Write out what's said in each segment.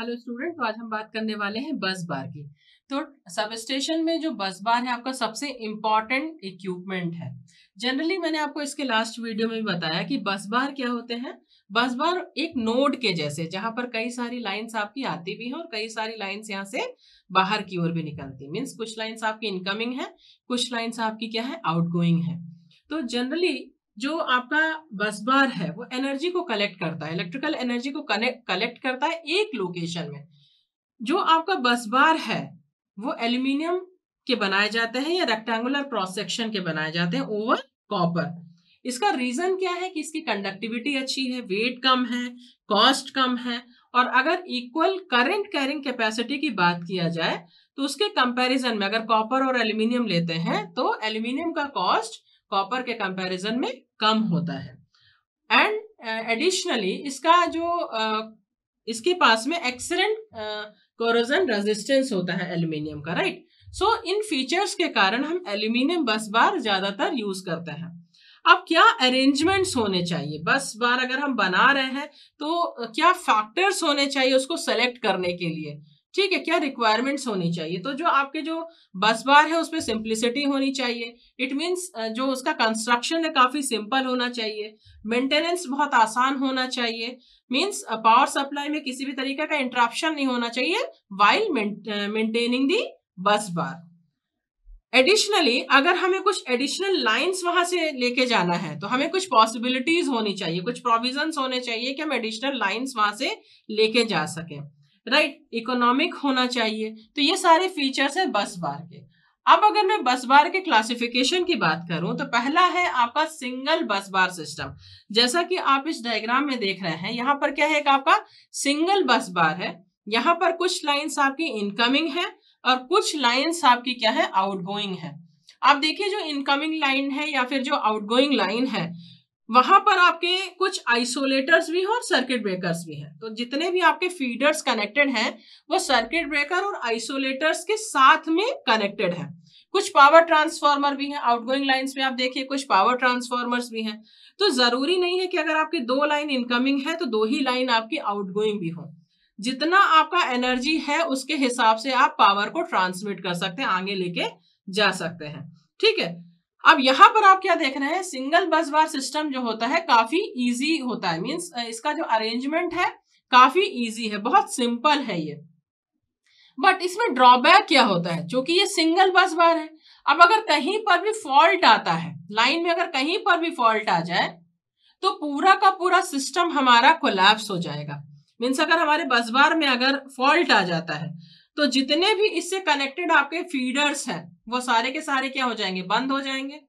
hello student तो आज हम बात करने वाले हैं बस बार की तो सब स्टेशन में जो बस बार है आपका सबसे इम्पॉर्टेंट इक्विपमेंट है जनरली मैंने आपको इसके लास्ट वीडियो में भी बताया कि बस बार क्या होते हैं बस बार एक नोड के जैसे जहां पर कई सारी लाइंस आपकी आती भी हैं और कई सारी लाइंस यहाँ से बाहर की ओर भी निकलती है मीन्स कुछ लाइन्स आपकी इनकमिंग है कुछ लाइन्स आपकी क्या है आउट है तो जनरली जो आपका बस बार है वो एनर्जी को कलेक्ट करता है इलेक्ट्रिकल एनर्जी को कनेक्ट कलेक्ट करता है एक लोकेशन में जो आपका बस बार है वो एल्यूमिनियम के बनाए जाते हैं या रेक्टेंगुलर क्रॉस सेक्शन के बनाए जाते हैं ओवर कॉपर इसका रीजन क्या है कि इसकी कंडक्टिविटी अच्छी है वेट कम है कॉस्ट कम है और अगर इक्वल करंट कैरिंग कैपेसिटी की बात किया जाए तो उसके कंपैरिजन में अगर कॉपर और एल्यूमिनियम लेते हैं तो एल्यूमिनियम का कॉस्ट कॉपर के कंपैरिजन में कम होता है एंड एडिशनली uh, इसका जो uh, इसके पास में एक्सलेंट कोरोजन रेजिस्टेंस होता है एल्यूमिनियम का राइट सो so, इन फीचर्स के कारण हम एल्यूमिनियम बस बार ज्यादातर यूज करते हैं अब क्या अरेंजमेंट्स होने चाहिए बस बार अगर हम बना रहे हैं तो uh, क्या फैक्टर्स होने चाहिए उसको सेलेक्ट करने के लिए ठीक है क्या रिक्वायरमेंट्स होनी चाहिए तो जो आपके जो बस बार है उसमें सिंप्लिसिटी होनी चाहिए इट मीन्स जो उसका कंस्ट्रक्शन है काफ़ी सिंपल होना चाहिए मेंटेनेंस बहुत आसान होना चाहिए मीन्स पावर सप्लाई में किसी भी तरीके का इंटरप्शन नहीं होना चाहिए वाइल मेंटेनिंग दी बस बार एडिशनली अगर हमें कुछ एडिशनल लाइंस वहां से लेके जाना है तो हमें कुछ पॉसिबिलिटीज होनी चाहिए कुछ प्रोविजंस होने चाहिए कि हम एडिशनल लाइंस वहां से लेके जा सकें राइट इकोनॉमिक होना चाहिए तो ये सारे फीचर्स है बस बार के अब अगर मैं बस बार के क्लासिफिकेशन की बात करूं तो पहला है आपका सिंगल बस बार सिस्टम जैसा कि आप इस डायग्राम में देख रहे हैं यहाँ पर क्या है आपका सिंगल बस बार है यहाँ पर कुछ लाइन्स आपकी इनकमिंग है और कुछ लाइन्स आपकी क्या है आउटगोइंग है आप देखिए जो इनकमिंग लाइन है या फिर जो आउटगोइंग लाइन है वहां पर आपके कुछ आइसोलेटर्स भी हैं और सर्किट ब्रेकर्स भी हैं तो जितने भी आपके फीडर्स कनेक्टेड हैं वो सर्किट ब्रेकर और आइसोलेटर्स के साथ में कनेक्टेड है कुछ पावर ट्रांसफार्मर भी हैं आउटगोइंग लाइंस में आप देखिए कुछ पावर ट्रांसफार्मर्स भी हैं तो जरूरी नहीं है कि अगर आपकी दो लाइन इनकमिंग है तो दो ही लाइन आपकी आउटगोइंग भी हो जितना आपका एनर्जी है उसके हिसाब से आप पावर को ट्रांसमिट कर सकते हैं आगे लेके जा सकते हैं ठीक है अब यहाँ पर आप क्या देख रहे हैं सिंगल बस बार सिस्टम जो होता है काफी इजी होता है मींस इसका जो अरेंजमेंट है काफी इजी है बहुत सिंपल है ये बट इसमें ड्रॉबैक क्या होता है क्योंकि ये सिंगल बस बार है अब अगर कहीं पर भी फॉल्ट आता है लाइन में अगर कहीं पर भी फॉल्ट आ जाए तो पूरा का पूरा सिस्टम हमारा कोलैप्स हो जाएगा मीन्स अगर हमारे बस बार में अगर फॉल्ट आ जाता है तो जितने भी इससे कनेक्टेड आपके फीडर्स हैं वो सारे के सारे क्या हो जाएंगे बंद हो जाएंगे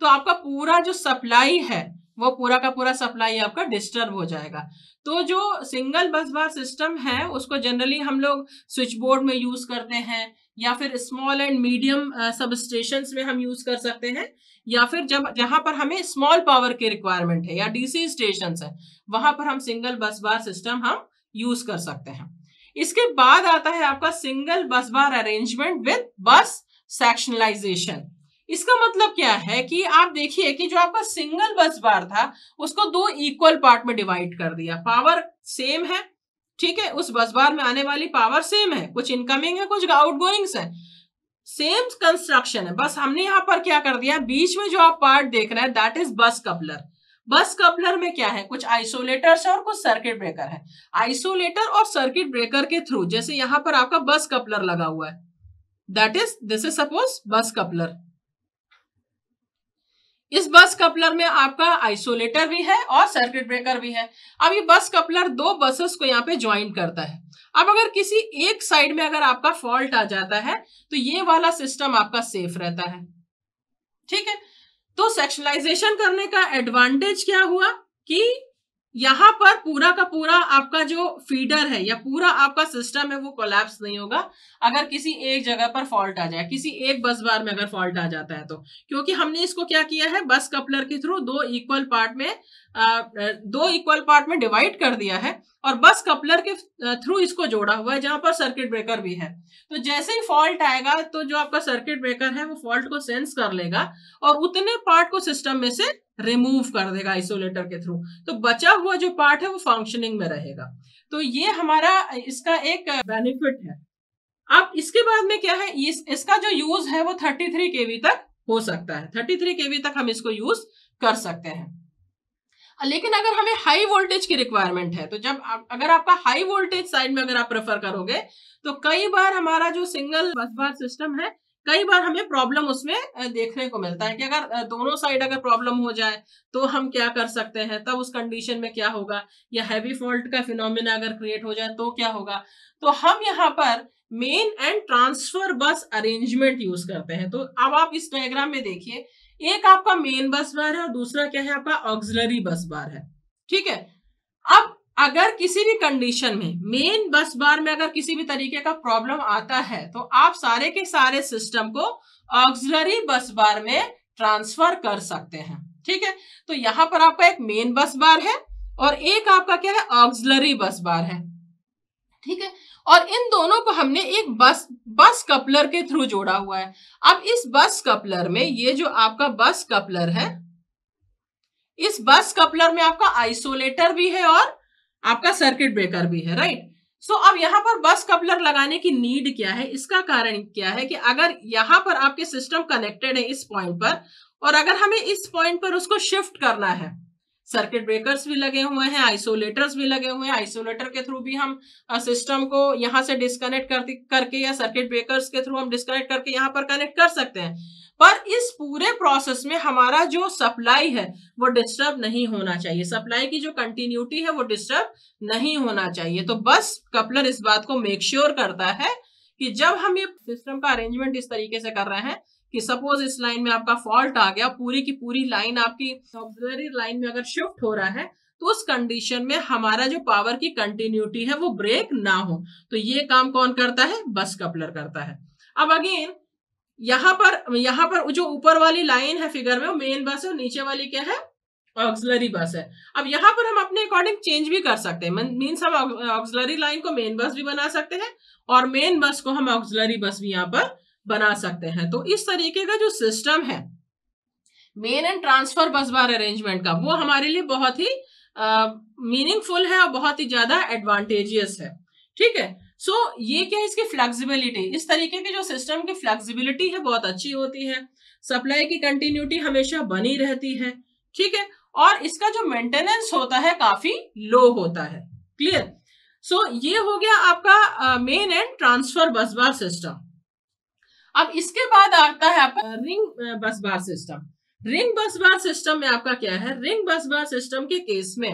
तो आपका पूरा जो सप्लाई है वो पूरा का पूरा सप्लाई आपका डिस्टर्ब हो जाएगा तो जो सिंगल बस बार सिस्टम है उसको जनरली हम लोग स्विच बोर्ड में यूज करते हैं या फिर small and medium substation में हम यूज कर सकते हैं या फिर जब जहां पर हमें स्मॉल पावर के रिक्वायरमेंट है या डीसी स्टेशन है वहां पर हम सिंगल बस बार सिस्टम हम यूज कर सकते हैं इसके बाद आता है आपका सिंगल बस बार अरेंजमेंट विद बस सेक्शनलाइजेशन इसका मतलब क्या है कि आप देखिए कि जो आपका सिंगल बस बार था उसको दो इक्वल पार्ट में डिवाइड कर दिया पावर सेम है ठीक है उस बस बार में आने वाली पावर सेम है कुछ इनकमिंग है कुछ आउटगोइंग्स है सेम कंस्ट्रक्शन है बस हमने यहाँ पर क्या कर दिया बीच में जो आप पार्ट देख रहे हैं that is bus coupler bus coupler में क्या है कुछ आइसोलेटर्स है और कुछ सर्किट ब्रेकर है आइसोलेटर और सर्किट ब्रेकर के थ्रू जैसे यहाँ पर आपका बस कपलर लगा हुआ है that is this is suppose bus coupler इस बस कपलर में आपका आइसोलेटर भी है और सर्किट ब्रेकर भी है अब ये बस कपलर दो बसेस को यहाँ पे ज्वाइन करता है अब अगर किसी एक साइड में अगर आपका फॉल्ट आ जाता है तो ये वाला सिस्टम आपका सेफ रहता है ठीक है तो सेक्शनलाइजेशन करने का एडवांटेज क्या हुआ कि यहाँ पर पूरा का पूरा आपका जो फीडर है या पूरा आपका सिस्टम है वो कोलैप्स नहीं होगा अगर किसी एक जगह पर फॉल्ट आ जाए किसी एक बस बार में अगर फॉल्ट आ जाता है तो क्योंकि हमने इसको क्या किया है बस कपलर के थ्रू दो इक्वल पार्ट में आ, दो इक्वल पार्ट में डिवाइड कर दिया है और बस कपलर के थ्रू इसको जोड़ा हुआ है जहां पर सर्किट ब्रेकर भी है तो जैसे ही फॉल्ट आएगा तो जो आपका सर्किट ब्रेकर है वो फॉल्ट को सेंस कर लेगा और उतने पार्ट को सिस्टम में से रिमूव कर देगा आइसोलेटर के थ्रू तो बचा हुआ जो पार्ट है वो फंक्शनिंग में रहेगा तो ये हमारा इसका एक बेनिफिट है अब इसके बाद में क्या है इस, इसका जो यूज है वो 33 केवी तक हो सकता है थ्री केवी तक हम इसको यूज कर सकते हैं लेकिन अगर हमें हाई वोल्टेज की रिक्वायरमेंट है तो जब अगर आपका हाई वोल्टेज साइड में अगर आप प्रेफर करोगे तो कई बार हमारा जो सिंगल बस बार सिस्टम है कई बार हमें प्रॉब्लम उसमें देखने को मिलता है कि अगर दोनों साइड अगर प्रॉब्लम हो जाए तो हम क्या कर सकते हैं तब उस कंडीशन में क्या होगा या हैवी फॉल्ट का फिनोमिना अगर क्रिएट हो जाए तो क्या होगा तो हम यहाँ पर main and transfer bus arrangement use करते हैं तो अब आप इस डायग्राम में देखिए एक आपका मेन बस बार है और दूसरा क्या है आपका ऑक्सिलरी बस बार है ठीक है अब अगर किसी भी कंडीशन में मेन बस बार में अगर किसी भी तरीके का प्रॉब्लम आता है तो आप सारे के सारे सिस्टम को ऑक्सिलरी बस बार में ट्रांसफर कर सकते हैं ठीक है तो यहां पर आपका एक मेन बस बार है और एक आपका क्या है ऑक्सिलरी बस बार है ठीक है और इन दोनों को हमने एक बस बस कपलर के थ्रू जोड़ा हुआ है अब इस बस कपलर में ये जो आपका बस कपलर है इस बस कपलर में आपका आइसोलेटर भी है और आपका सर्किट ब्रेकर भी है राइट सो so, अब यहाँ पर बस कपलर लगाने की नीड क्या है इसका कारण क्या है कि अगर यहाँ पर आपके सिस्टम कनेक्टेड है इस पॉइंट पर और अगर हमें इस पॉइंट पर उसको शिफ्ट करना है सर्किट ब्रेकर्स भी लगे हुए हैं आइसोलेटर्स भी लगे हुए हैं आइसोलेटर के थ्रू भी हम सिस्टम को यहाँ से डिस्कनेक्ट कर, करके या सर्किट ब्रेकर्स के थ्रू हम डिस्कनेक्ट करके यहाँ पर कनेक्ट कर सकते हैं पर इस पूरे प्रोसेस में हमारा जो सप्लाई है वो डिस्टर्ब नहीं होना चाहिए सप्लाई की जो कंटिन्यूटी है वो डिस्टर्ब नहीं होना चाहिए तो बस कपलर इस बात को मेक श्योर sure करता है कि जब हम ये सिस्टम का अरेंजमेंट इस तरीके से कर रहे हैं कि सपोज इस लाइन में आपका फॉल्ट आ गया पूरी की पूरी लाइन आपकी ऑब्जरी लाइन में अगर शिफ्ट हो रहा है तो उस कंडीशन में हमारा जो पावर की कंटिन्यूटी है वो ब्रेक ना हो तो ये काम कौन करता है बस कपलर करता है अब अगेन यहां पर यहां पर जो ऊपर वाली लाइन है फिगर में वो मेन बस है और नीचे वाली क्या है ऑक्सलरी बस है अब यहां पर हम अपने अकॉर्डिंग चेंज भी कर सकते हैं मीन्स हम ऑक्सलरी लाइन को मेन बस भी बना सकते हैं और मेन बस को हम ऑक्सलरी बस भी यहां पर बना सकते हैं तो इस तरीके का जो सिस्टम है मेन एंड ट्रांसफर बस बार अरेंजमेंट का वो हमारे लिए बहुत ही मीनिंगफुल है और बहुत ही ज्यादा एडवांटेजियस है ठीक है सो so, ये क्या है इसकी फ्लेक्सिबिलिटी इस तरीके के जो सिस्टम की फ्लेक्सिबिलिटी है बहुत अच्छी होती है सप्लाई की कंटिन्यूटी हमेशा बनी रहती है ठीक है और इसका जो मेंटेनेंस होता है काफी लो होता है क्लियर सो so, ये हो गया आपका मेन एंड ट्रांसफर बस बार सिस्टम अब इसके बाद आता है आपका ring bus bar system ring bus bar system में आपका क्या है रिंग बस बार सिस्टम के केस में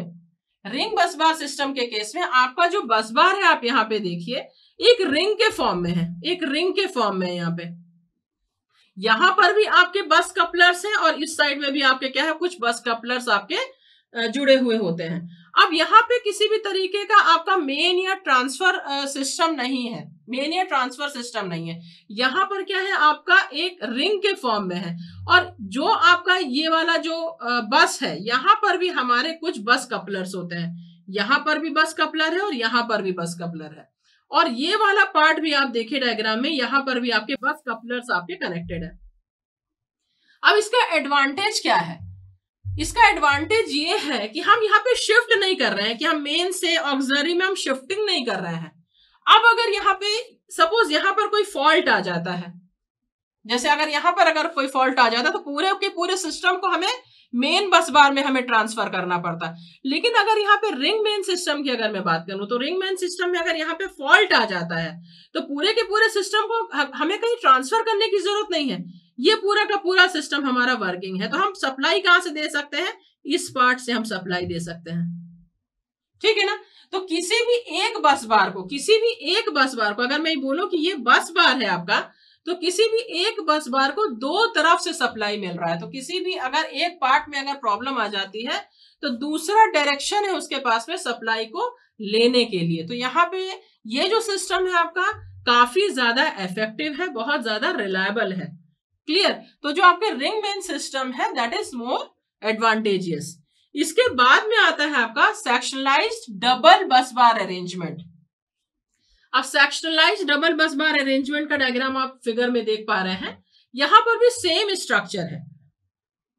रिंग बस बार सिस्टम के केस में आपका जो बस बार है आप यहाँ पे देखिए एक रिंग के फॉर्म में है एक रिंग के फॉर्म में है यहाँ पे यहां पर भी आपके बस कपलर्स हैं और इस साइड में भी आपके क्या है कुछ बस कपलर्स आपके जुड़े हुए होते हैं अब यहाँ पे किसी भी तरीके का आपका मेन या ट्रांसफर सिस्टम नहीं है मेन या ट्रांसफर सिस्टम नहीं है यहाँ पर क्या है आपका एक रिंग के फॉर्म में है और जो आपका ये वाला जो बस है यहाँ पर भी हमारे कुछ बस कपलर्स होते हैं यहाँ पर भी बस कपलर है और यहाँ पर भी बस कपलर है और ये वाला पार्ट भी आप देखिए डायग्राम में यहाँ पर भी आपके बस कपलर्स आपके कनेक्टेड है अब इसका एडवांटेज क्या है इसका एडवांटेज ये है कि हम यहाँ पे शिफ्ट नहीं कर रहे हैं कि हम मेन से ऑक्सरी में हम शिफ्टिंग नहीं कर रहे हैं अब अगर यहाँ पे सपोज यहाँ पर कोई फॉल्ट आ जाता है जैसे अगर यहाँ पर अगर कोई फॉल्ट आ जाता है तो पूरे के पूरे सिस्टम को हमें मेन बस बार में हमें ट्रांसफर करना पड़ता है लेकिन अगर यहाँ पे रिंग मेन सिस्टम की अगर मैं बात करूँ तो रिंग मेन सिस्टम में अगर यहाँ पे फॉल्ट आ जाता है तो पूरे के पूरे सिस्टम को हमें कहीं ट्रांसफर करने की जरूरत नहीं है ये पूरा का पूरा सिस्टम हमारा वर्किंग है तो हम सप्लाई कहां से दे सकते हैं इस पार्ट से हम सप्लाई दे सकते हैं ठीक है ना तो किसी भी एक बस बार को किसी भी एक बस बार को अगर मैं बोलूं कि ये बस बार है आपका तो किसी भी एक बस बार को दो तरफ से सप्लाई मिल रहा है तो किसी भी अगर एक पार्ट में अगर प्रॉब्लम आ जाती है तो दूसरा डायरेक्शन है उसके पास में सप्लाई को लेने के लिए तो यहाँ पे ये जो सिस्टम है आपका काफी ज्यादा इफेक्टिव है बहुत ज्यादा रिलायबल है क्लियर तो जो आपके रिंग मेन सिस्टम है दैट इज मोर एडवांटेजियस इसके बाद में आता है आपका सेक्शनलाइज डबल बस बार अरेंजमेंट अब sectionalise double bus bar arrangement का डायग्राम आप फिगर में देख पा रहे हैं यहां पर भी सेम स्ट्रक्चर है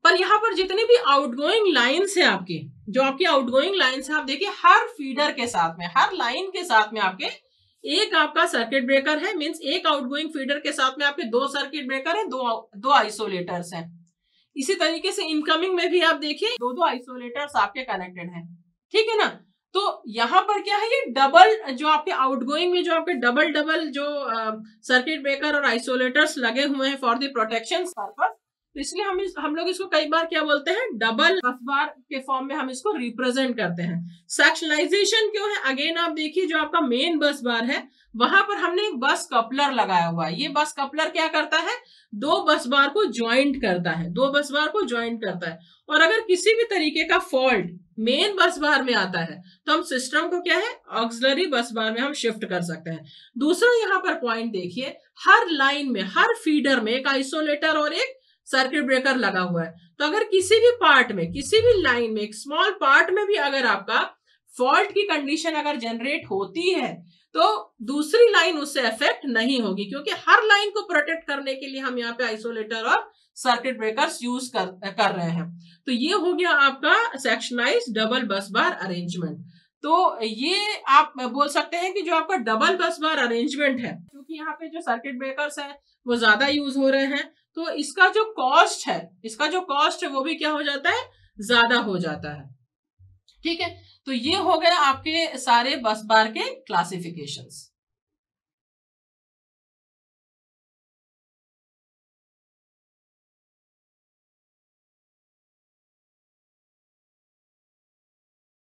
पर यहां पर जितनी भी आउटगोइंग लाइन्स है आपके जो आपकी आउटगोइंग लाइन्स है आप देखिए हर फीडर के साथ में हर लाइन के साथ में आपके एक आपका सर्किट ब्रेकर है मीन्स एक आउटगोइंग फीडर के साथ में आपके दो सर्किट ब्रेकर है दो दो आइसोलेटर्स हैं इसी तरीके से इनकमिंग में भी आप देखिए दो दो आइसोलेटर्स आपके कनेक्टेड हैं ठीक है ना तो यहाँ पर क्या है ये डबल जो आपके आउटगोइंग में जो आपके डबल डबल जो सर्किट ब्रेकर और आइसोलेटर्स लगे हुए हैं फॉर द प्रोटेक्शन पर्पज तो इसलिए हम इस, हम लोग इसको कई बार क्या बोलते हैं डबल अखबार के फॉर्म में हम इसको रिप्रेजेंट करते हैं सेक्शनलाइजेशन क्यों है अगेन आप देखिए जो आपका मेन बस बार है वहां पर हमने बस कपलर लगाया हुआ है ये बस कपलर क्या करता है दो बस बार को ज्वाइंट करता है दो बस बार को ज्वाइंट करता है और अगर किसी भी तरीके का फॉल्ट मेन बस बार में आता है तो हम सिस्टम को क्या है ऑक्सलरी बस बार में हम शिफ्ट कर सकते हैं दूसरा यहाँ पर पॉइंट देखिए हर लाइन में हर फीडर में एक आइसोलेटर और एक सर्किट ब्रेकर लगा हुआ है तो अगर किसी भी पार्ट में किसी भी लाइन में एक स्मॉल पार्ट में भी अगर आपका फॉल्ट की कंडीशन अगर जनरेट होती है तो दूसरी लाइन उससे अफेक्ट नहीं होगी क्योंकि हर लाइन को प्रोटेक्ट करने के लिए हम यहाँ पे आइसोलेटर और सर्किट ब्रेकर्स यूज कर कर रहे हैं तो ये हो गया आपका सेक्शनाइज डबल बस बार अरेंजमेंट तो ये आप बोल सकते हैं कि जो आपका डबल बस बार अरेंजमेंट है क्योंकि यहाँ पे जो सर्किट ब्रेकर्स है वो ज्यादा यूज हो रहे हैं तो इसका जो कॉस्ट है इसका जो कॉस्ट है वो भी क्या हो जाता है ज्यादा हो जाता है ठीक है तो ये हो गया आपके सारे बस बार के क्लासिफिकेशंस